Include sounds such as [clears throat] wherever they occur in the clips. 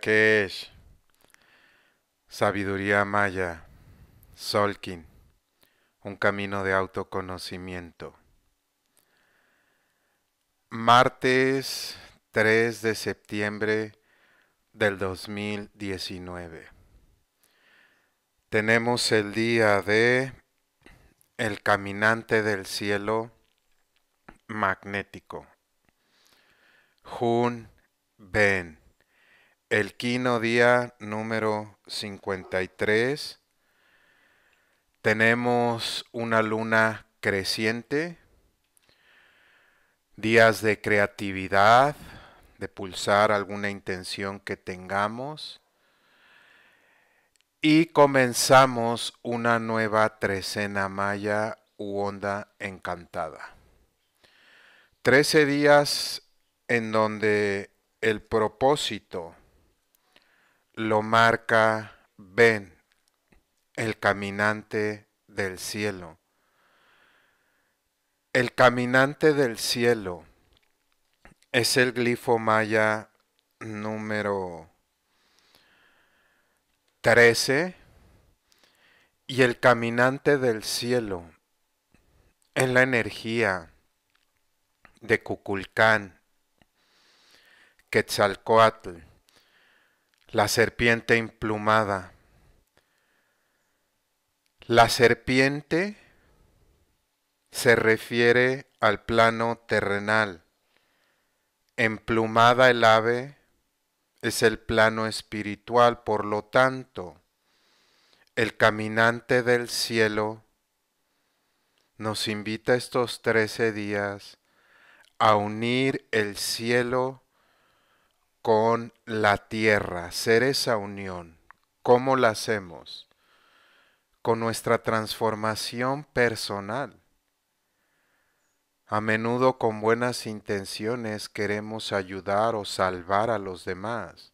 que es Sabiduría Maya, Solkin, un camino de autoconocimiento. Martes 3 de septiembre del 2019. Tenemos el día de El caminante del cielo magnético. Jun Ben el quino día número 53. Tenemos una luna creciente, días de creatividad, de pulsar alguna intención que tengamos. Y comenzamos una nueva trecena maya u onda encantada. Trece días en donde el propósito lo marca Ben, el caminante del cielo. El caminante del cielo es el glifo maya número 13 y el caminante del cielo es la energía de Cuculcán, Quetzalcoatl la serpiente emplumada. La serpiente se refiere al plano terrenal. Emplumada el ave es el plano espiritual, por lo tanto, el caminante del cielo nos invita estos trece días a unir el cielo con la tierra, ser esa unión. ¿Cómo la hacemos? Con nuestra transformación personal. A menudo con buenas intenciones queremos ayudar o salvar a los demás.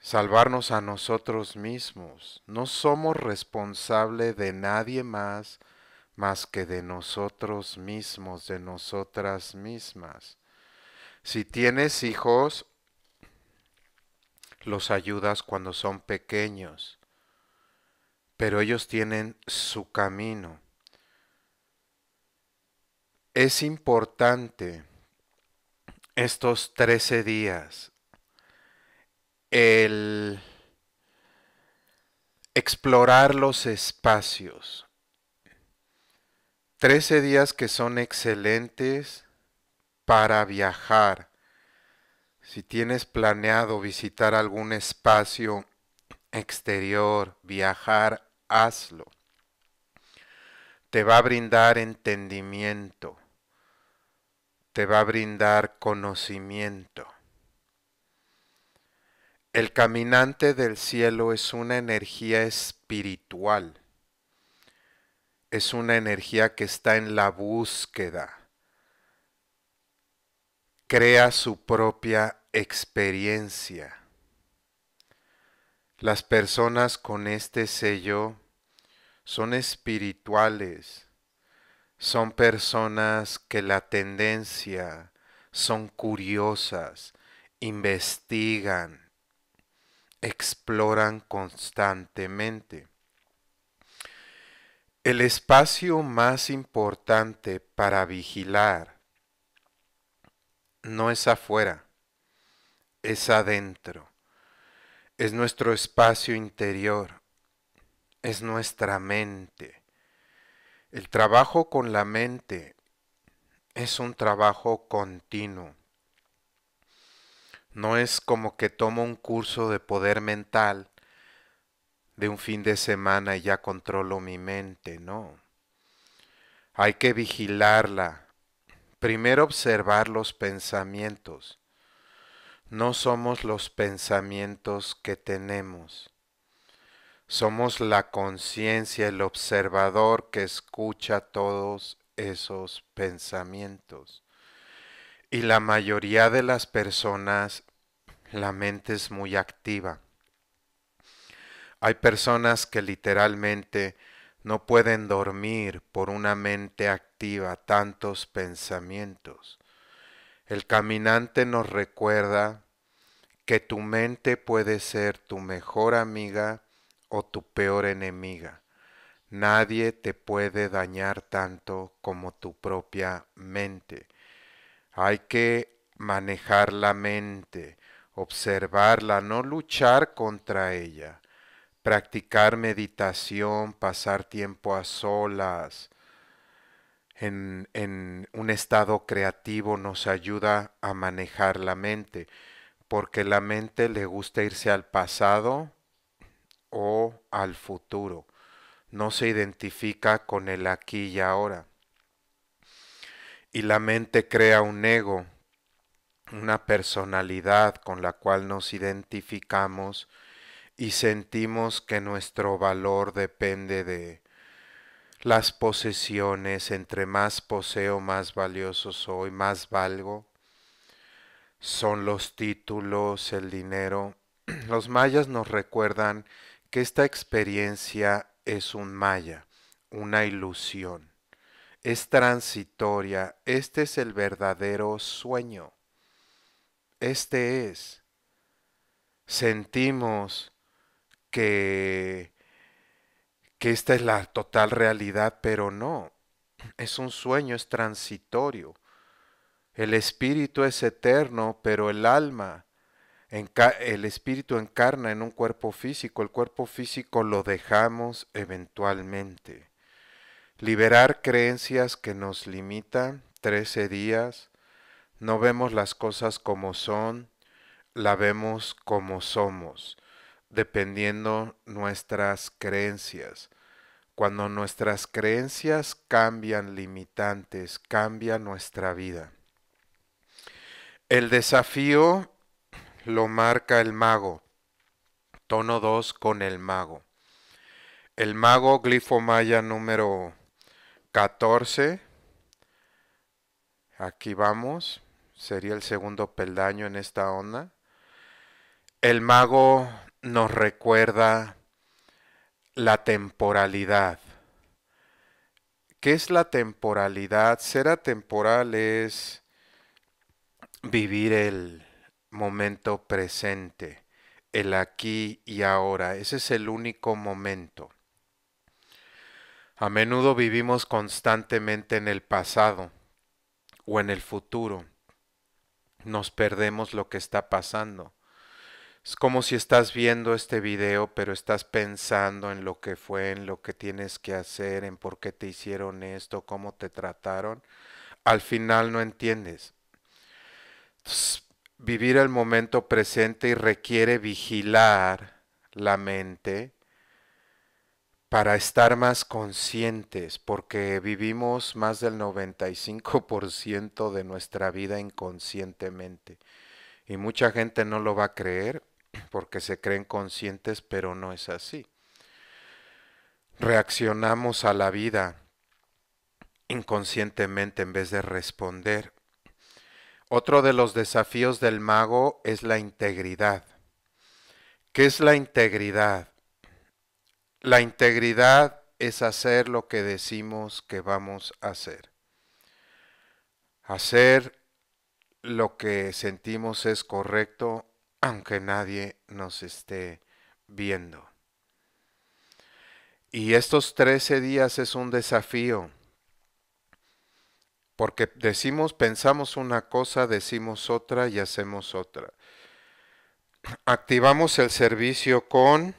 Salvarnos a nosotros mismos. No somos responsables de nadie más más que de nosotros mismos, de nosotras mismas. Si tienes hijos, los ayudas cuando son pequeños, pero ellos tienen su camino. Es importante estos 13 días el explorar los espacios. 13 días que son excelentes para viajar, si tienes planeado visitar algún espacio exterior, viajar, hazlo. Te va a brindar entendimiento, te va a brindar conocimiento. El caminante del cielo es una energía espiritual. Es una energía que está en la búsqueda crea su propia experiencia. Las personas con este sello son espirituales, son personas que la tendencia, son curiosas, investigan, exploran constantemente. El espacio más importante para vigilar no es afuera, es adentro, es nuestro espacio interior, es nuestra mente. El trabajo con la mente es un trabajo continuo. No es como que tomo un curso de poder mental de un fin de semana y ya controlo mi mente, no. Hay que vigilarla Primero observar los pensamientos. No somos los pensamientos que tenemos. Somos la conciencia, el observador que escucha todos esos pensamientos. Y la mayoría de las personas, la mente es muy activa. Hay personas que literalmente no pueden dormir por una mente activa tantos pensamientos. El caminante nos recuerda que tu mente puede ser tu mejor amiga o tu peor enemiga. Nadie te puede dañar tanto como tu propia mente. Hay que manejar la mente, observarla, no luchar contra ella practicar meditación, pasar tiempo a solas, en, un estado creativo nos ayuda a manejar la mente, porque la mente le gusta irse al pasado o al futuro, no se identifica con el aquí y ahora. Y la mente crea un ego, una personalidad con la cual nos identificamos y sentimos que nuestro valor depende de las posesiones, entre más poseo, más valioso soy, más valgo, son los títulos, el dinero. [clears throat] Los mayas nos recuerdan que esta experiencia es un maya, una ilusión, es transitoria, este es el verdadero sueño, este es. Sentimos que, que esta es la total realidad, pero no, es un sueño, es transitorio. El espíritu es eterno, pero el alma, el espíritu encarna en un cuerpo físico, el cuerpo físico lo dejamos eventualmente. Liberar creencias que nos limitan, trece días, no vemos las cosas como son, la vemos como somos dependiendo nuestras creencias. Cuando nuestras creencias cambian limitantes, cambia nuestra vida. El desafío lo marca el mago. Tono 2 con el mago. El mago glifo maya número 14. Aquí vamos. Sería el segundo peldaño en esta onda. El mago nos recuerda la temporalidad. ¿Qué es la temporalidad? Ser atemporal es vivir el momento presente, el aquí y ahora. Ese es el único momento. A menudo vivimos constantemente en el pasado o en el futuro. Nos perdemos lo que está pasando es como si estás viendo este video, pero estás pensando en lo que fue, en lo que tienes que hacer, en por qué te hicieron esto, cómo te trataron. Al final no entiendes. vivir el momento presente y requiere vigilar la mente para estar más conscientes, porque vivimos más del 95% de nuestra vida inconscientemente. Y mucha gente no lo va a creer, porque se creen conscientes, pero no es así. Reaccionamos a la vida inconscientemente en vez de responder. Otro de los desafíos del mago es la integridad. ¿Qué es la integridad? La integridad es hacer lo que decimos que vamos a hacer. Hacer lo que sentimos es correcto aunque nadie nos esté viendo. Y estos 13 días es un desafío, porque decimos, pensamos una cosa, decimos otra y hacemos otra. Activamos el servicio con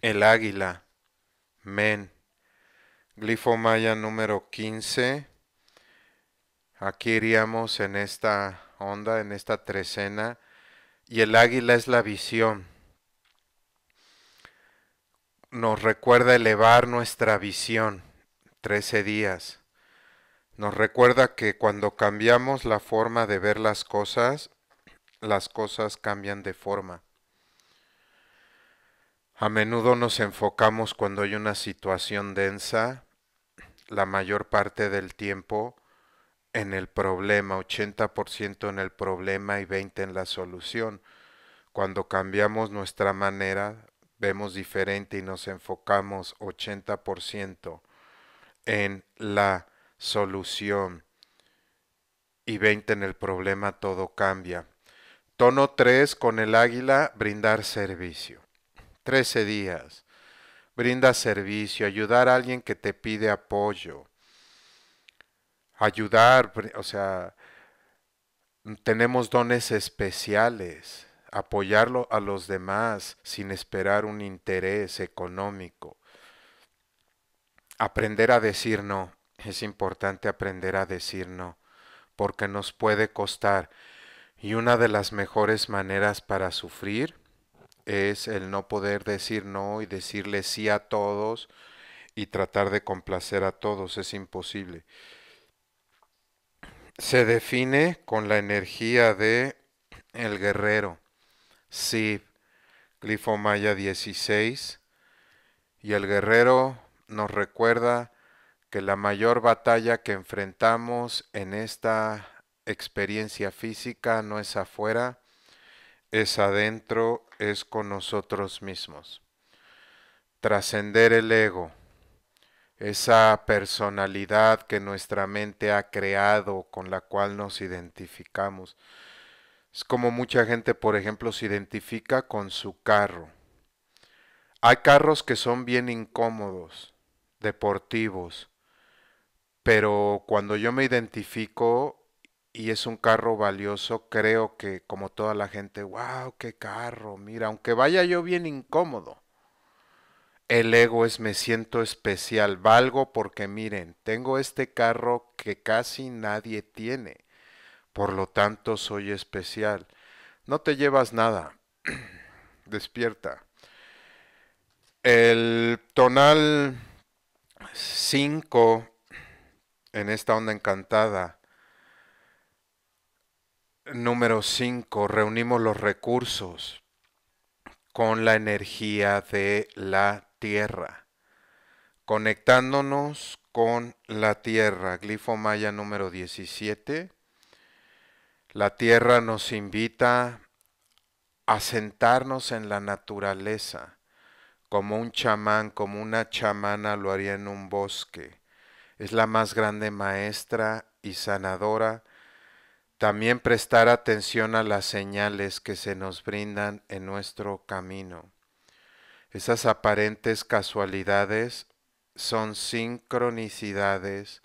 el águila, men, glifo maya número 15. Aquí iríamos en esta onda en esta trecena y el águila es la visión. Nos recuerda elevar nuestra visión, trece días. Nos recuerda que cuando cambiamos la forma de ver las cosas, las cosas cambian de forma. A menudo nos enfocamos cuando hay una situación densa, la mayor parte del tiempo, en el problema, 80% en el problema y 20% en la solución. Cuando cambiamos nuestra manera, vemos diferente y nos enfocamos 80% en la solución y 20 en el problema, todo cambia. Tono 3 con el águila, brindar servicio. 13 días. Brinda servicio, ayudar a alguien que te pide apoyo ayudar, o sea, tenemos dones especiales, apoyarlo a los demás sin esperar un interés económico. Aprender a decir no, es importante aprender a decir no, porque nos puede costar. Y una de las mejores maneras para sufrir es el no poder decir no y decirle sí a todos y tratar de complacer a todos. Es imposible se define con la energía de el guerrero, glifo glifomaya 16, y el guerrero nos recuerda que la mayor batalla que enfrentamos en esta experiencia física no es afuera, es adentro, es con nosotros mismos. Trascender el ego esa personalidad que nuestra mente ha creado, con la cual nos identificamos. Es como mucha gente, por ejemplo, se identifica con su carro. Hay carros que son bien incómodos, deportivos, pero cuando yo me identifico y es un carro valioso, creo que como toda la gente, wow, qué carro, mira, aunque vaya yo bien incómodo, el ego es me siento especial, valgo porque miren, tengo este carro que casi nadie tiene, por lo tanto soy especial. No te llevas nada. [clears throat] Despierta. El tonal 5 en esta onda encantada. Número 5. Reunimos los recursos con la energía de la tierra, conectándonos con la tierra. Glifo maya número 17. La tierra nos invita a sentarnos en la naturaleza, como un chamán, como una chamana lo haría en un bosque. Es la más grande maestra y sanadora. También prestar atención a las señales que se nos brindan en nuestro camino. Esas aparentes casualidades son sincronicidades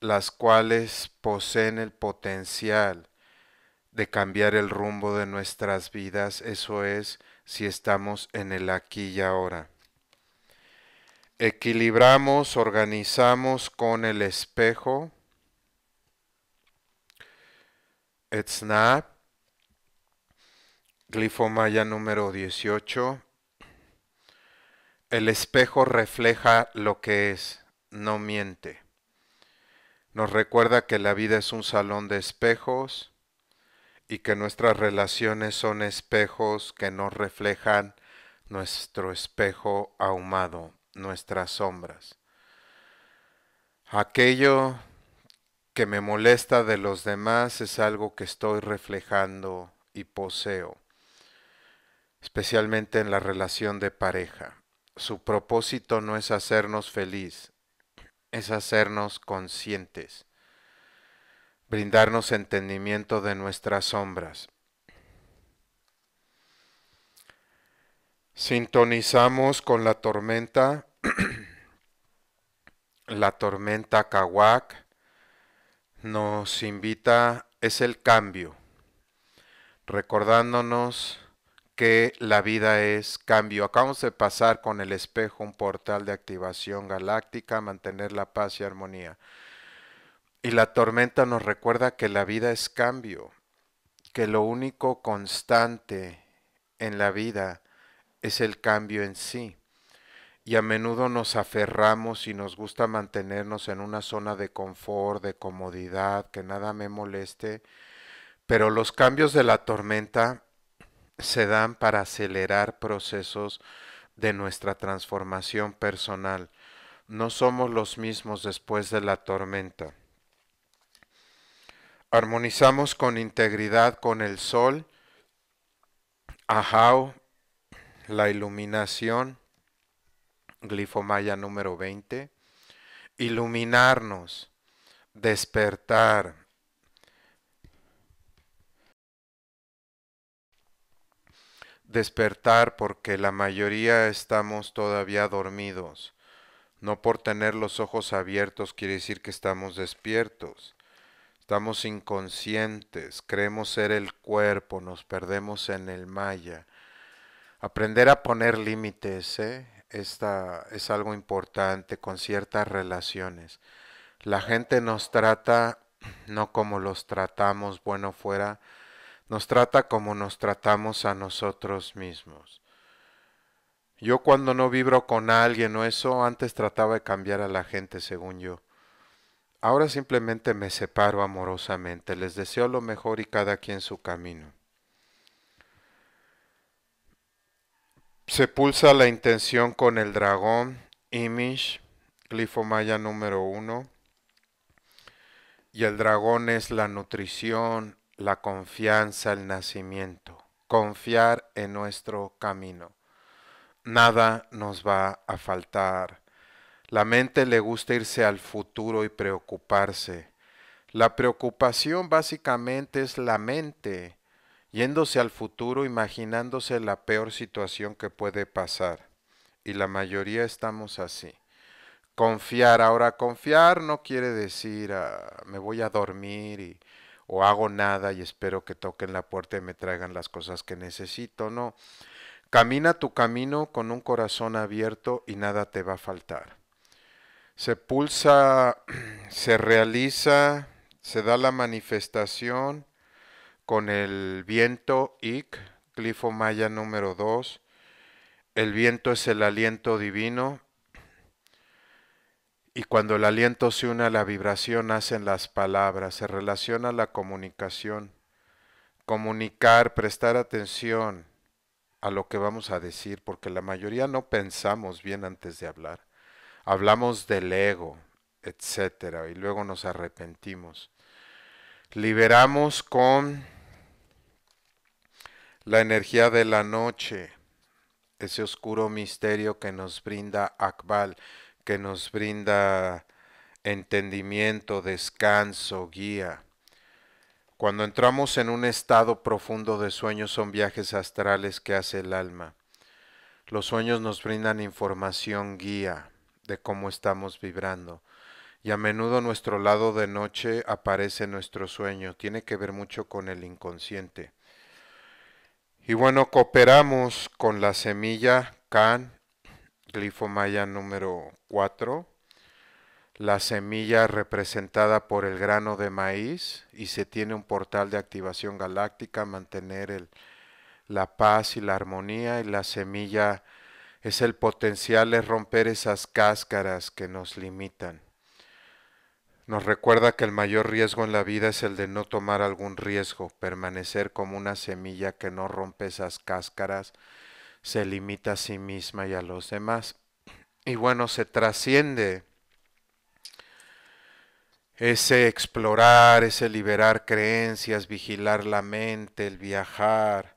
las cuales poseen el potencial de cambiar el rumbo de nuestras vidas, eso es, si estamos en el aquí y ahora. Equilibramos, organizamos con el espejo. Snap. Glifomaya número 18. El espejo refleja lo que es, no miente. Nos recuerda que la vida es un salón de espejos y que nuestras relaciones son espejos que nos reflejan nuestro espejo ahumado, nuestras sombras. Aquello que me molesta de los demás es algo que estoy reflejando y poseo, especialmente en la relación de pareja su propósito no es hacernos feliz, es hacernos conscientes, brindarnos entendimiento de nuestras sombras. Sintonizamos con la tormenta, [clears throat] la tormenta Kawak nos invita, es el cambio, recordándonos que la vida es cambio. Acabamos de pasar con el espejo un portal de activación galáctica, mantener la paz y armonía. Y la tormenta nos recuerda que la vida es cambio, que lo único constante en la vida es el cambio en sí. Y a menudo nos aferramos y nos gusta mantenernos en una zona de confort, de comodidad, que nada me moleste. Pero los cambios de la tormenta se dan para acelerar procesos de nuestra transformación personal. No somos los mismos después de la tormenta. Armonizamos con integridad con el sol, ajao, la iluminación, glifomaya número 20, iluminarnos, despertar, despertar porque la mayoría estamos todavía dormidos. No por tener los ojos abiertos quiere decir que estamos despiertos. Estamos inconscientes, creemos ser el cuerpo, nos perdemos en el maya. Aprender a poner límites ¿eh? Esta es algo importante con ciertas relaciones. La gente nos trata no como los tratamos, bueno fuera, nos trata como nos tratamos a nosotros mismos. Yo cuando no vibro con alguien o eso, antes trataba de cambiar a la gente según yo. Ahora simplemente me separo amorosamente, les deseo lo mejor y cada quien su camino. Se pulsa la intención con el dragón, Imish, maya número uno. Y el dragón es la nutrición, la confianza al nacimiento, confiar en nuestro camino. Nada nos va a faltar. La mente le gusta irse al futuro y preocuparse. La preocupación básicamente es la mente yéndose al futuro imaginándose la peor situación que puede pasar. Y la mayoría estamos así. Confiar, ahora confiar no quiere decir ah, me voy a dormir y o hago nada y espero que toquen la puerta y me traigan las cosas que necesito, no. Camina tu camino con un corazón abierto y nada te va a faltar. Se pulsa, [clears throat] se realiza, se da la manifestación con el viento Ic, glifo maya número 2. El viento es el aliento divino y cuando el aliento se une a la vibración, hacen las palabras, se relaciona la comunicación. Comunicar, prestar atención a lo que vamos a decir, porque la mayoría no pensamos bien antes de hablar. Hablamos del ego, etcétera, y luego nos arrepentimos. Liberamos con la energía de la noche, ese oscuro misterio que nos brinda Akbal que nos brinda entendimiento, descanso, guía. Cuando entramos en un estado profundo de sueño son viajes astrales que hace el alma. Los sueños nos brindan información guía de cómo estamos vibrando. Y a menudo nuestro lado de noche aparece nuestro sueño. Tiene que ver mucho con el inconsciente. Y bueno, cooperamos con la semilla Can glifo maya número 4, la semilla representada por el grano de maíz y se tiene un portal de activación galáctica, mantener el, la paz y la armonía y la semilla es el potencial, de romper esas cáscaras que nos limitan. Nos recuerda que el mayor riesgo en la vida es el de no tomar algún riesgo, permanecer como una semilla que no rompe esas cáscaras se limita a sí misma y a los demás. Y bueno, se trasciende ese explorar, ese liberar creencias, vigilar la mente, el viajar,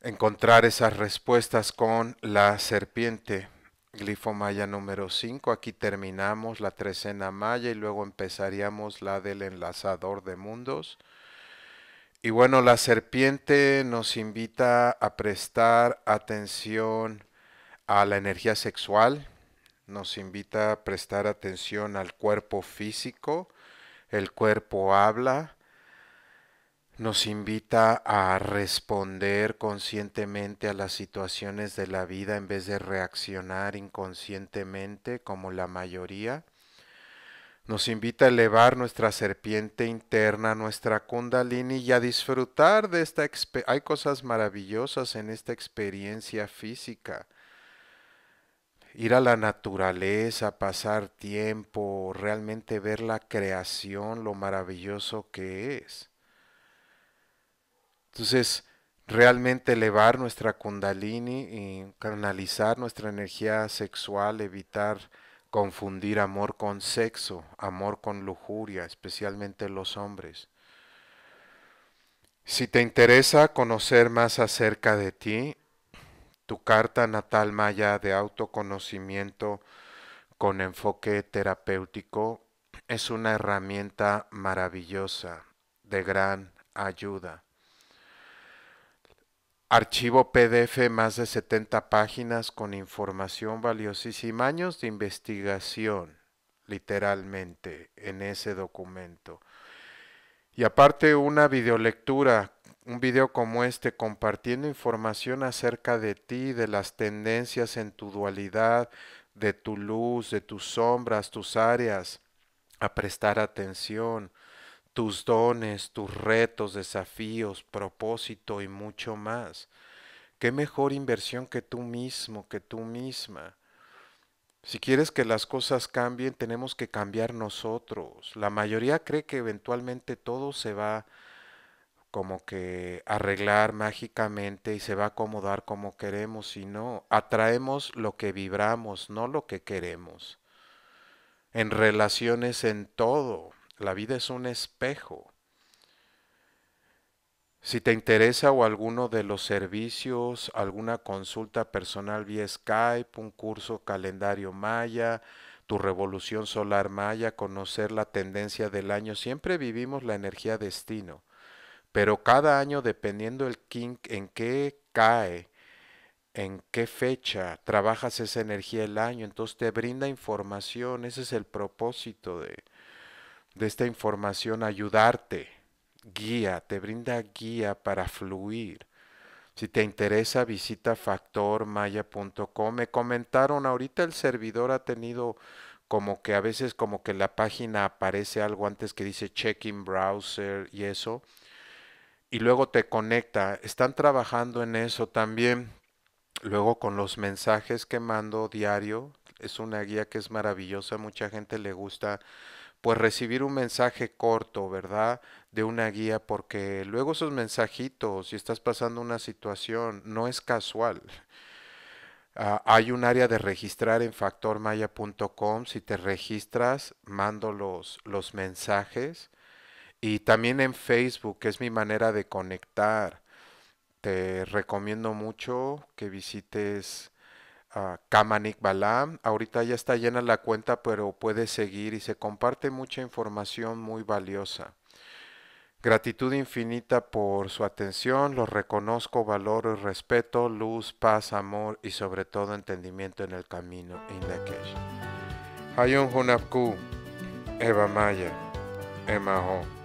encontrar esas respuestas con la serpiente. Glifo maya número 5, aquí terminamos la trecena maya y luego empezaríamos la del enlazador de mundos. Y bueno, la serpiente nos invita a prestar atención a la energía sexual, nos invita a prestar atención al cuerpo físico, el cuerpo habla, nos invita a responder conscientemente a las situaciones de la vida en vez de reaccionar inconscientemente como la mayoría. Nos invita a elevar nuestra serpiente interna, nuestra kundalini y a disfrutar de esta experiencia. Hay cosas maravillosas en esta experiencia física. Ir a la naturaleza, pasar tiempo, realmente ver la creación, lo maravilloso que es. Entonces, realmente elevar nuestra kundalini y canalizar nuestra energía sexual, evitar confundir amor con sexo, amor con lujuria, especialmente los hombres. Si te interesa conocer más acerca de ti, tu carta natal maya de autoconocimiento con enfoque terapéutico es una herramienta maravillosa, de gran ayuda archivo PDF más de 70 páginas con información valiosísima, años de investigación, literalmente, en ese documento. Y aparte una videolectura, un video como este, compartiendo información acerca de ti, de las tendencias en tu dualidad, de tu luz, de tus sombras, tus áreas, a prestar atención, tus dones, tus retos, desafíos, propósito y mucho más. Qué mejor inversión que tú mismo, que tú misma. Si quieres que las cosas cambien, tenemos que cambiar nosotros. La mayoría cree que eventualmente todo se va como que arreglar mágicamente y se va a acomodar como queremos y no, atraemos lo que vibramos, no lo que queremos. En relaciones en todo, la vida es un espejo. Si te interesa o alguno de los servicios, alguna consulta personal vía Skype, un curso calendario maya, tu revolución solar maya, conocer la tendencia del año, siempre vivimos la energía destino. Pero cada año, dependiendo el en qué cae, en qué fecha trabajas esa energía el año, entonces te brinda información, ese es el propósito de, de esta información ayudarte, guía, te brinda guía para fluir. Si te interesa, visita factormaya.com. Me comentaron, ahorita el servidor ha tenido como que a veces como que la página aparece algo antes que dice check-in browser y eso. Y luego te conecta. Están trabajando en eso también. Luego con los mensajes que mando diario. Es una guía que es maravillosa. Mucha gente le gusta pues recibir un mensaje corto, ¿verdad? De una guía, porque luego esos mensajitos, si estás pasando una situación, no es casual. Ah, hay un área de registrar en factormaya.com. Si te registras, mando los, los mensajes. Y también en Facebook, que es mi manera de conectar. Te recomiendo mucho que visites Kamanik Balam. Ahorita ya está llena la cuenta, pero puede seguir y se comparte mucha información muy valiosa. Gratitud infinita por su atención, los reconozco, valoro y respeto, luz, paz, amor y sobre todo entendimiento en el camino en Hayun Hunapku, Eva Maya, Emaho.